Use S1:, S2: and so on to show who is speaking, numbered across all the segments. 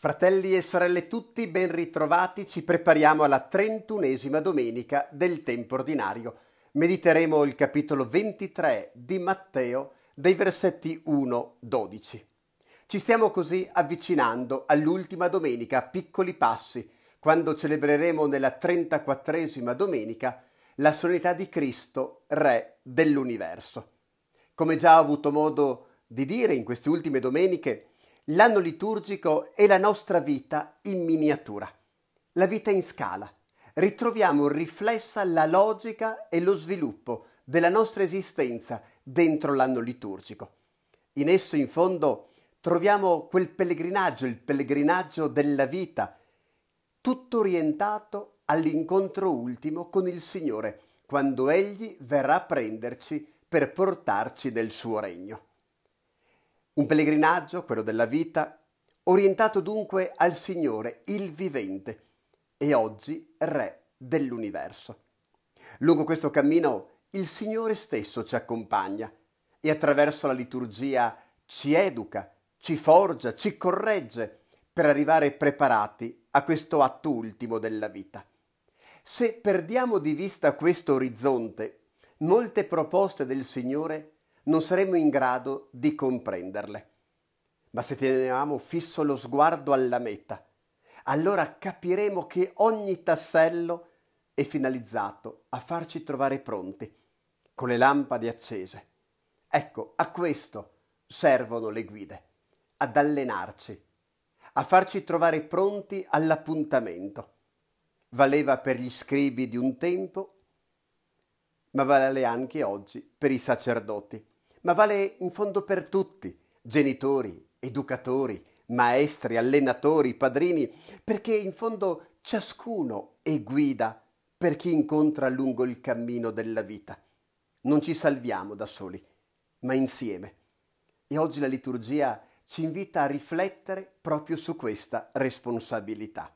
S1: Fratelli e sorelle tutti, ben ritrovati, ci prepariamo alla trentunesima domenica del tempo ordinario. Mediteremo il capitolo 23 di Matteo dei versetti 1-12. Ci stiamo così avvicinando all'ultima domenica a piccoli passi, quando celebreremo nella trentaquattresima domenica la solennità di Cristo, Re dell'universo. Come già ho avuto modo di dire in queste ultime domeniche, l'anno liturgico e la nostra vita in miniatura, la vita in scala. Ritroviamo riflessa la logica e lo sviluppo della nostra esistenza dentro l'anno liturgico. In esso, in fondo, troviamo quel pellegrinaggio, il pellegrinaggio della vita, tutto orientato all'incontro ultimo con il Signore, quando Egli verrà a prenderci per portarci nel suo regno. Un pellegrinaggio, quello della vita, orientato dunque al Signore, il vivente, e oggi Re dell'universo. Lungo questo cammino il Signore stesso ci accompagna e attraverso la liturgia ci educa, ci forgia, ci corregge per arrivare preparati a questo atto ultimo della vita. Se perdiamo di vista questo orizzonte, molte proposte del Signore non saremmo in grado di comprenderle. Ma se teniamo fisso lo sguardo alla meta, allora capiremo che ogni tassello è finalizzato a farci trovare pronti, con le lampade accese. Ecco, a questo servono le guide, ad allenarci, a farci trovare pronti all'appuntamento. Valeva per gli scribi di un tempo, ma vale anche oggi per i sacerdoti ma vale in fondo per tutti, genitori, educatori, maestri, allenatori, padrini, perché in fondo ciascuno è guida per chi incontra lungo il cammino della vita. Non ci salviamo da soli, ma insieme. E oggi la liturgia ci invita a riflettere proprio su questa responsabilità.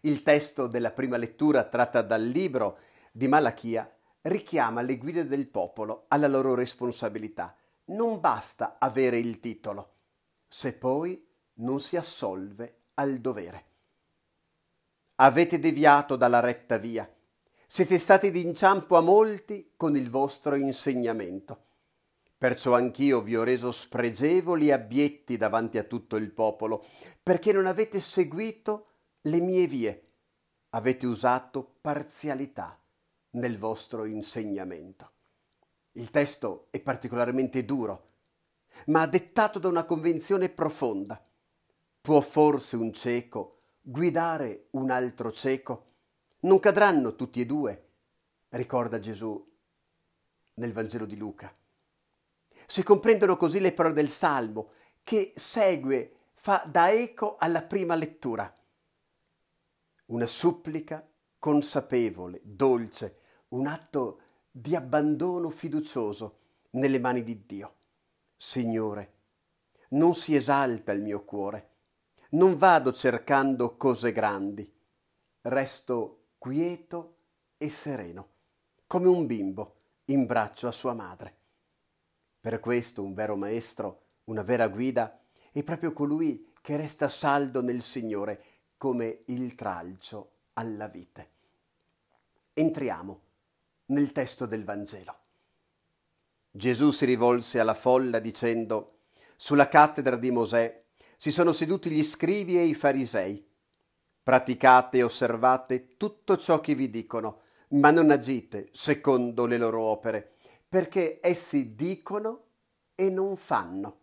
S1: Il testo della prima lettura tratta dal libro di Malachia richiama le guide del popolo alla loro responsabilità. Non basta avere il titolo, se poi non si assolve al dovere. Avete deviato dalla retta via, siete stati d'inciampo a molti con il vostro insegnamento. Perciò anch'io vi ho reso spregevoli e abietti davanti a tutto il popolo, perché non avete seguito le mie vie, avete usato parzialità nel vostro insegnamento. Il testo è particolarmente duro, ma dettato da una convenzione profonda. Può forse un cieco guidare un altro cieco? Non cadranno tutti e due, ricorda Gesù nel Vangelo di Luca. Si comprendono così le parole del Salmo, che segue, fa da eco alla prima lettura. Una supplica consapevole, dolce, un atto di abbandono fiducioso nelle mani di Dio. Signore, non si esalta il mio cuore, non vado cercando cose grandi, resto quieto e sereno, come un bimbo in braccio a sua madre. Per questo un vero maestro, una vera guida, è proprio colui che resta saldo nel Signore come il tralcio alla vite. Entriamo nel testo del Vangelo. Gesù si rivolse alla folla dicendo, sulla cattedra di Mosè si sono seduti gli scrivi e i farisei. Praticate e osservate tutto ciò che vi dicono, ma non agite secondo le loro opere, perché essi dicono e non fanno.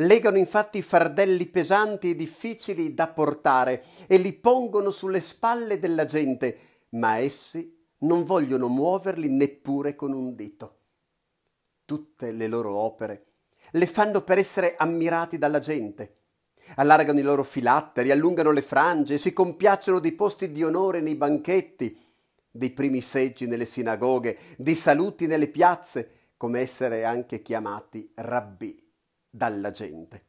S1: Legano infatti fardelli pesanti e difficili da portare e li pongono sulle spalle della gente, ma essi non vogliono muoverli neppure con un dito. Tutte le loro opere le fanno per essere ammirati dalla gente. Allargano i loro filatteri, allungano le frange, si compiacciono dei posti di onore nei banchetti, dei primi seggi nelle sinagoghe, dei saluti nelle piazze, come essere anche chiamati rabbi dalla gente.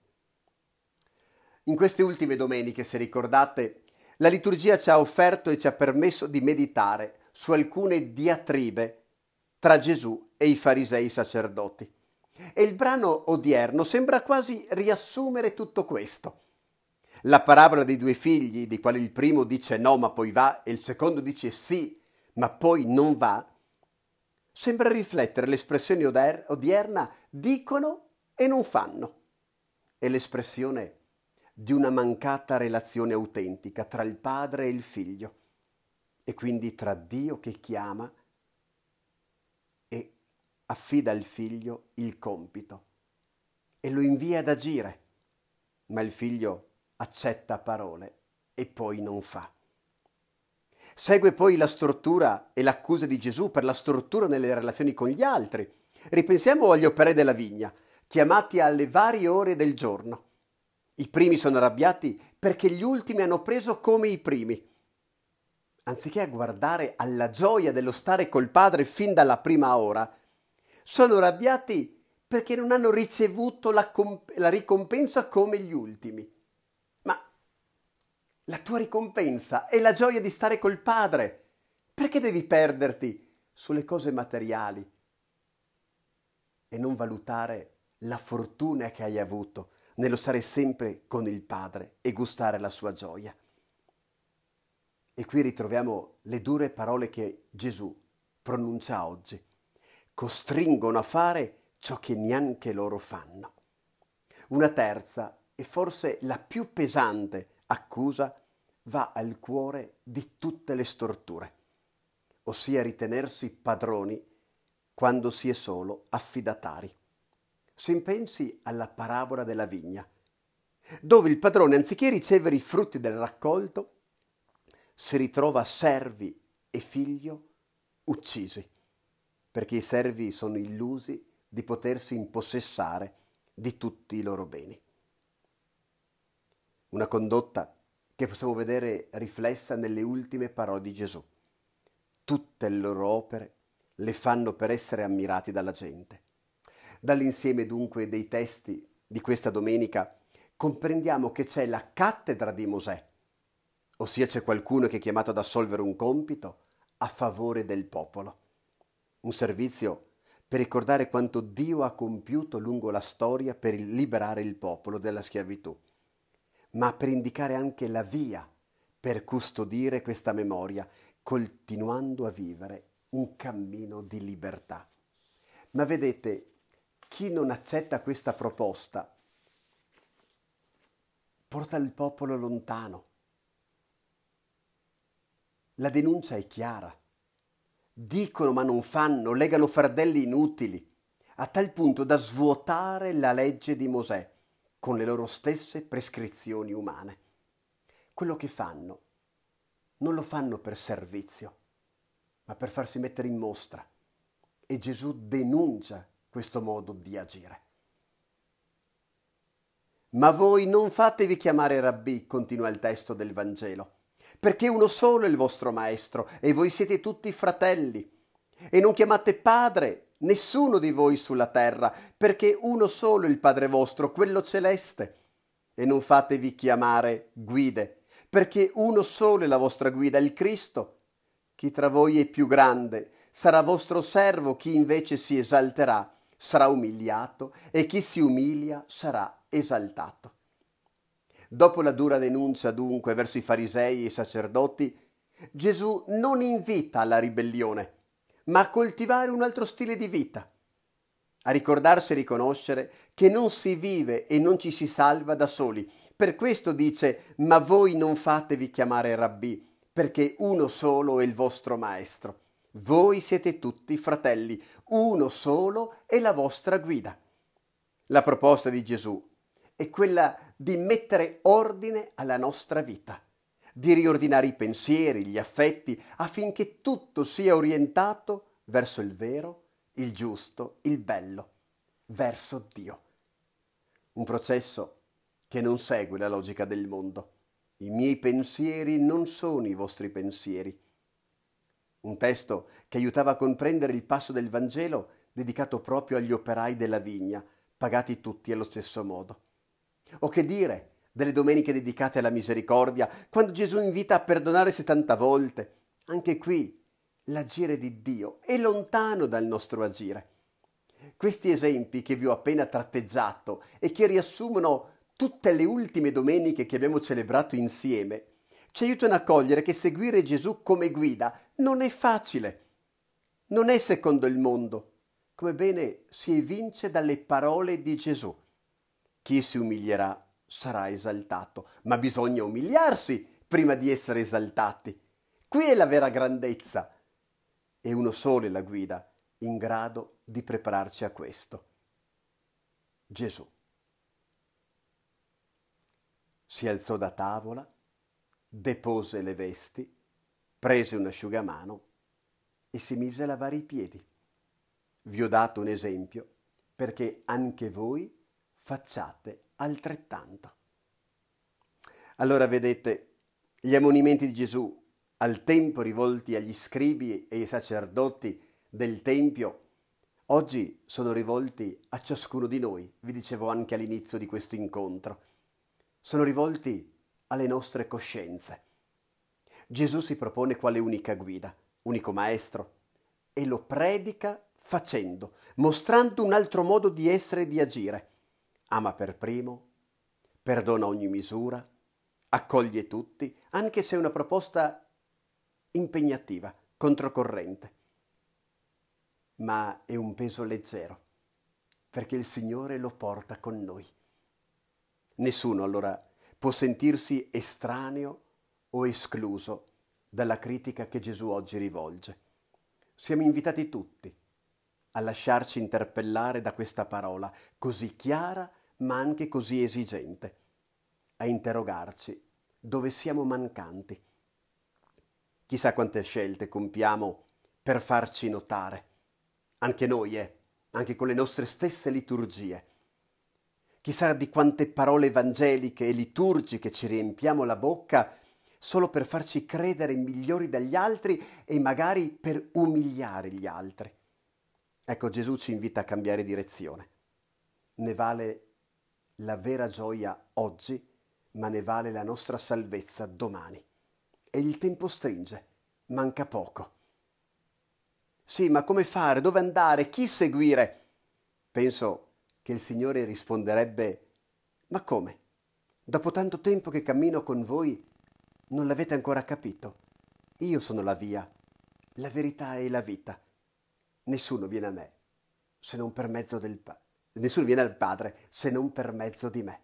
S1: In queste ultime domeniche, se ricordate, la liturgia ci ha offerto e ci ha permesso di meditare su alcune diatribe tra Gesù e i farisei sacerdoti. E il brano odierno sembra quasi riassumere tutto questo. La parabola dei due figli, di quale il primo dice no ma poi va e il secondo dice sì ma poi non va, sembra riflettere l'espressione oder- odierna dicono e non fanno. È l'espressione di una mancata relazione autentica tra il padre e il figlio e quindi tra Dio che chiama e affida al figlio il compito e lo invia ad agire, ma il figlio accetta parole e poi non fa. Segue poi la struttura e l'accusa di Gesù per la struttura nelle relazioni con gli altri. Ripensiamo agli operai della vigna, chiamati alle varie ore del giorno. I primi sono arrabbiati perché gli ultimi hanno preso come i primi anziché guardare alla gioia dello stare col Padre fin dalla prima ora, sono arrabbiati perché non hanno ricevuto la, comp- la ricompensa come gli ultimi. Ma la tua ricompensa è la gioia di stare col Padre. Perché devi perderti sulle cose materiali e non valutare la fortuna che hai avuto nello stare sempre con il Padre e gustare la sua gioia? E qui ritroviamo le dure parole che Gesù pronuncia oggi. Costringono a fare ciò che neanche loro fanno. Una terza e forse la più pesante accusa va al cuore di tutte le storture, ossia ritenersi padroni quando si è solo affidatari. Se pensi alla parabola della vigna, dove il padrone, anziché ricevere i frutti del raccolto, si ritrova servi e figlio uccisi, perché i servi sono illusi di potersi impossessare di tutti i loro beni. Una condotta che possiamo vedere riflessa nelle ultime parole di Gesù. Tutte le loro opere le fanno per essere ammirati dalla gente. Dall'insieme dunque dei testi di questa domenica comprendiamo che c'è la cattedra di Mosè ossia c'è qualcuno che è chiamato ad assolvere un compito a favore del popolo. Un servizio per ricordare quanto Dio ha compiuto lungo la storia per liberare il popolo dalla schiavitù, ma per indicare anche la via per custodire questa memoria, continuando a vivere un cammino di libertà. Ma vedete, chi non accetta questa proposta porta il popolo lontano, la denuncia è chiara. Dicono ma non fanno, legano fardelli inutili, a tal punto da svuotare la legge di Mosè con le loro stesse prescrizioni umane. Quello che fanno non lo fanno per servizio, ma per farsi mettere in mostra. E Gesù denuncia questo modo di agire. Ma voi non fatevi chiamare rabbì, continua il testo del Vangelo perché uno solo è il vostro maestro e voi siete tutti fratelli. E non chiamate padre nessuno di voi sulla terra, perché uno solo è il Padre vostro, quello celeste. E non fatevi chiamare guide, perché uno solo è la vostra guida, il Cristo. Chi tra voi è più grande sarà vostro servo, chi invece si esalterà sarà umiliato e chi si umilia sarà esaltato. Dopo la dura denuncia dunque verso i farisei e i sacerdoti, Gesù non invita alla ribellione, ma a coltivare un altro stile di vita, a ricordarsi e riconoscere che non si vive e non ci si salva da soli. Per questo dice, ma voi non fatevi chiamare rabbì, perché uno solo è il vostro maestro. Voi siete tutti fratelli, uno solo è la vostra guida. La proposta di Gesù è quella di di mettere ordine alla nostra vita, di riordinare i pensieri, gli affetti, affinché tutto sia orientato verso il vero, il giusto, il bello, verso Dio. Un processo che non segue la logica del mondo. I miei pensieri non sono i vostri pensieri. Un testo che aiutava a comprendere il passo del Vangelo dedicato proprio agli operai della vigna, pagati tutti allo stesso modo. O che dire delle domeniche dedicate alla misericordia, quando Gesù invita a perdonare 70 volte. Anche qui l'agire di Dio è lontano dal nostro agire. Questi esempi che vi ho appena tratteggiato e che riassumono tutte le ultime domeniche che abbiamo celebrato insieme, ci aiutano a cogliere che seguire Gesù come guida non è facile, non è secondo il mondo, come bene si evince dalle parole di Gesù. Chi si umilierà sarà esaltato, ma bisogna umiliarsi prima di essere esaltati. Qui è la vera grandezza. E uno solo è la guida in grado di prepararci a questo. Gesù. Si alzò da tavola, depose le vesti, prese un asciugamano e si mise a lavare i piedi. Vi ho dato un esempio perché anche voi facciate altrettanto. Allora vedete, gli ammonimenti di Gesù al tempo rivolti agli scribi e ai sacerdoti del Tempio, oggi sono rivolti a ciascuno di noi, vi dicevo anche all'inizio di questo incontro. Sono rivolti alle nostre coscienze. Gesù si propone quale unica guida, unico maestro, e lo predica facendo, mostrando un altro modo di essere e di agire ama per primo, perdona ogni misura, accoglie tutti, anche se è una proposta impegnativa, controcorrente. Ma è un peso leggero, perché il Signore lo porta con noi. Nessuno allora può sentirsi estraneo o escluso dalla critica che Gesù oggi rivolge. Siamo invitati tutti a lasciarci interpellare da questa parola così chiara ma anche così esigente, a interrogarci dove siamo mancanti. Chissà quante scelte compiamo per farci notare, anche noi, eh, anche con le nostre stesse liturgie. Chissà di quante parole evangeliche e liturgiche ci riempiamo la bocca solo per farci credere migliori dagli altri e magari per umiliare gli altri. Ecco, Gesù ci invita a cambiare direzione. Ne vale la vera gioia oggi, ma ne vale la nostra salvezza domani. E il tempo stringe, manca poco. Sì, ma come fare? Dove andare? Chi seguire? Penso che il Signore risponderebbe, ma come? Dopo tanto tempo che cammino con voi, non l'avete ancora capito. Io sono la via, la verità e la vita nessuno viene a me se non per mezzo del Padre. Nessuno viene al Padre se non per mezzo di me.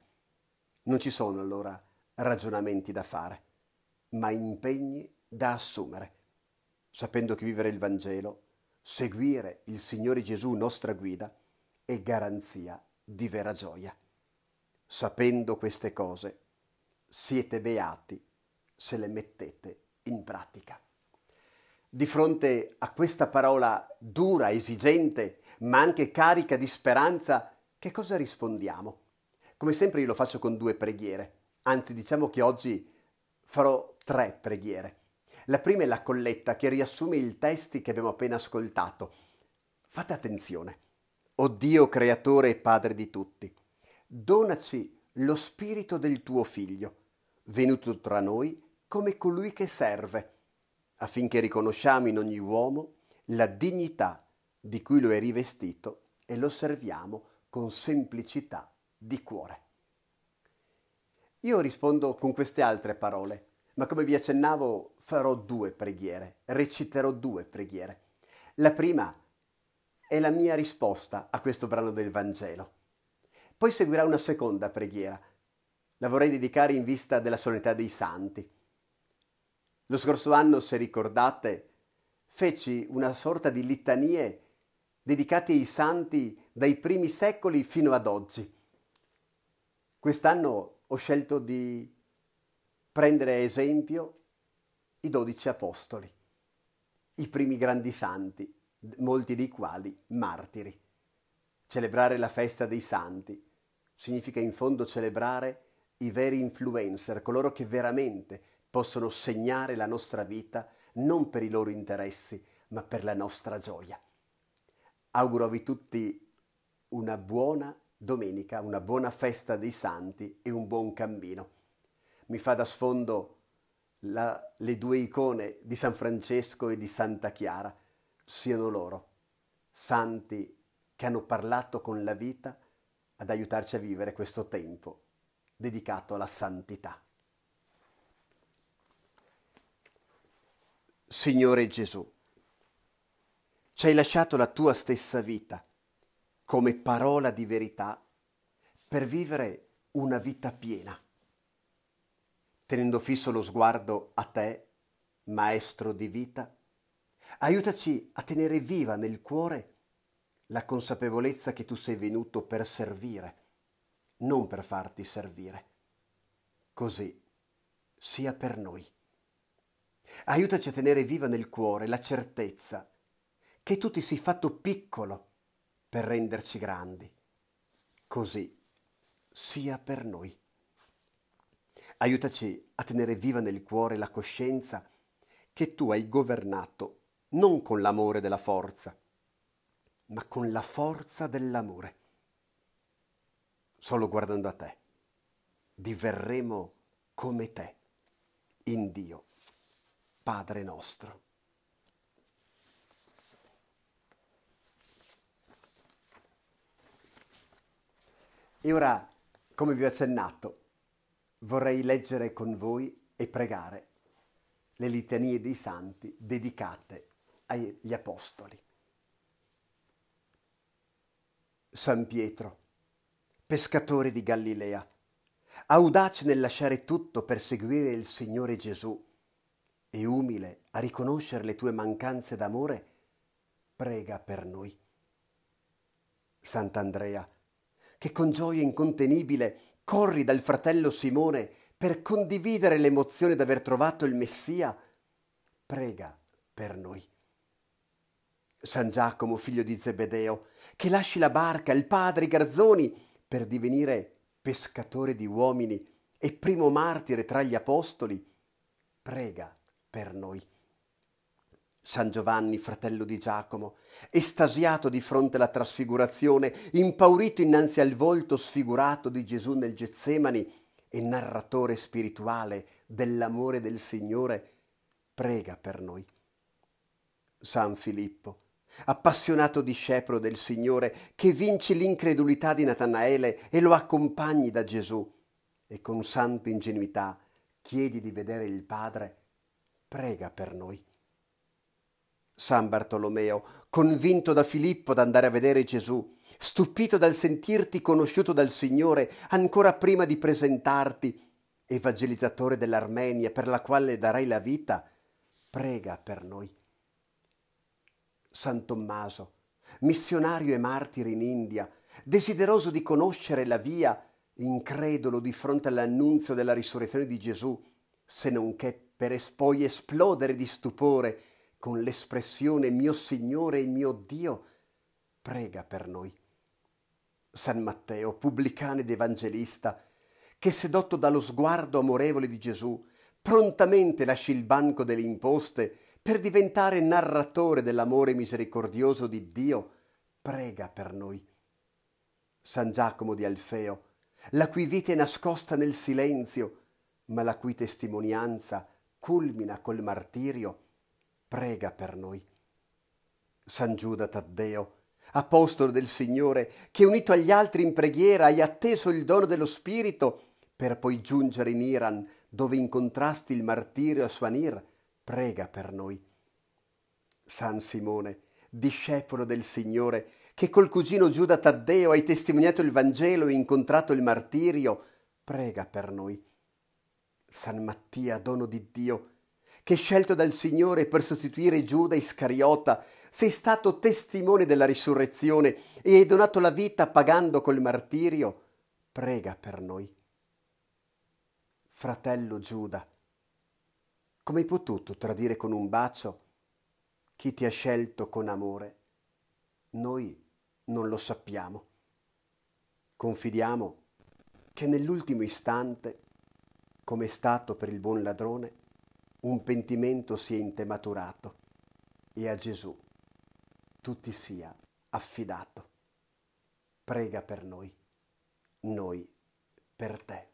S1: Non ci sono allora ragionamenti da fare, ma impegni da assumere, sapendo che vivere il Vangelo, seguire il Signore Gesù nostra guida, è garanzia di vera gioia. Sapendo queste cose, siete beati se le mettete in pratica. Di fronte a questa parola dura, esigente, ma anche carica di speranza, che cosa rispondiamo? Come sempre io lo faccio con due preghiere, anzi diciamo che oggi farò tre preghiere. La prima è la colletta che riassume i testi che abbiamo appena ascoltato. Fate attenzione. O Dio creatore e padre di tutti, donaci lo spirito del tuo figlio, venuto tra noi come colui che serve affinché riconosciamo in ogni uomo la dignità di cui lo è rivestito e lo serviamo con semplicità di cuore. Io rispondo con queste altre parole, ma come vi accennavo farò due preghiere, reciterò due preghiere. La prima è la mia risposta a questo brano del Vangelo. Poi seguirà una seconda preghiera. La vorrei dedicare in vista della solennità dei santi. Lo scorso anno, se ricordate, feci una sorta di litanie dedicate ai santi dai primi secoli fino ad oggi. Quest'anno ho scelto di prendere esempio i dodici apostoli, i primi grandi santi, molti dei quali martiri. Celebrare la festa dei santi significa in fondo celebrare i veri influencer, coloro che veramente possono segnare la nostra vita non per i loro interessi, ma per la nostra gioia. Auguro a voi tutti una buona domenica, una buona festa dei santi e un buon cammino. Mi fa da sfondo la, le due icone di San Francesco e di Santa Chiara, siano loro, santi che hanno parlato con la vita ad aiutarci a vivere questo tempo dedicato alla santità. Signore Gesù. Ci hai lasciato la tua stessa vita come parola di verità per vivere una vita piena, tenendo fisso lo sguardo a te, maestro di vita, aiutaci a tenere viva nel cuore la consapevolezza che tu sei venuto per servire, non per farti servire. Così sia per noi. Aiutaci a tenere viva nel cuore la certezza che tu ti sei fatto piccolo per renderci grandi. Così sia per noi. Aiutaci a tenere viva nel cuore la coscienza che tu hai governato non con l'amore della forza, ma con la forza dell'amore. Solo guardando a te diverremo come te in Dio. Padre nostro. E ora, come vi ho accennato, vorrei leggere con voi e pregare le litanie dei santi dedicate agli apostoli. San Pietro, pescatore di Galilea, audace nel lasciare tutto per seguire il Signore Gesù, e umile a riconoscere le tue mancanze d'amore, prega per noi. Sant'Andrea, che con gioia incontenibile corri dal fratello Simone per condividere l'emozione d'aver trovato il Messia, prega per noi. San Giacomo, figlio di Zebedeo, che lasci la barca, il padre, i garzoni, per divenire pescatore di uomini e primo martire tra gli apostoli, prega per noi. San Giovanni, fratello di Giacomo, estasiato di fronte alla trasfigurazione, impaurito innanzi al volto sfigurato di Gesù nel Getsemani e narratore spirituale dell'amore del Signore, prega per noi. San Filippo, appassionato discepolo del Signore, che vinci l'incredulità di Natanaele e lo accompagni da Gesù e con santa ingenuità chiedi di vedere il Padre prega per noi. San Bartolomeo, convinto da Filippo ad andare a vedere Gesù, stupito dal sentirti conosciuto dal Signore ancora prima di presentarti, evangelizzatore dell'Armenia per la quale darai la vita, prega per noi. San Tommaso, missionario e martire in India, desideroso di conoscere la via, incredulo di fronte all'annunzio della risurrezione di Gesù, se non che per poi esplodere di stupore con l'espressione mio Signore e mio Dio, prega per noi. San Matteo, pubblicano ed evangelista, che sedotto dallo sguardo amorevole di Gesù, prontamente lasci il banco delle imposte per diventare narratore dell'amore misericordioso di Dio, prega per noi. San Giacomo di Alfeo, la cui vita è nascosta nel silenzio, ma la cui testimonianza è culmina col martirio, prega per noi. San Giuda Taddeo, apostolo del Signore, che unito agli altri in preghiera hai atteso il dono dello Spirito per poi giungere in Iran, dove incontrasti il martirio a Suanir, prega per noi. San Simone, discepolo del Signore, che col cugino Giuda Taddeo hai testimoniato il Vangelo e incontrato il martirio, prega per noi. San Mattia, dono di Dio, che scelto dal Signore per sostituire Giuda Iscariota, sei stato testimone della risurrezione e hai donato la vita pagando col martirio, prega per noi. Fratello Giuda, come hai potuto tradire con un bacio chi ti ha scelto con amore? Noi non lo sappiamo. Confidiamo che nell'ultimo istante come è stato per il buon ladrone, un pentimento si è intematurato e a Gesù tutti sia affidato. Prega per noi, noi per te.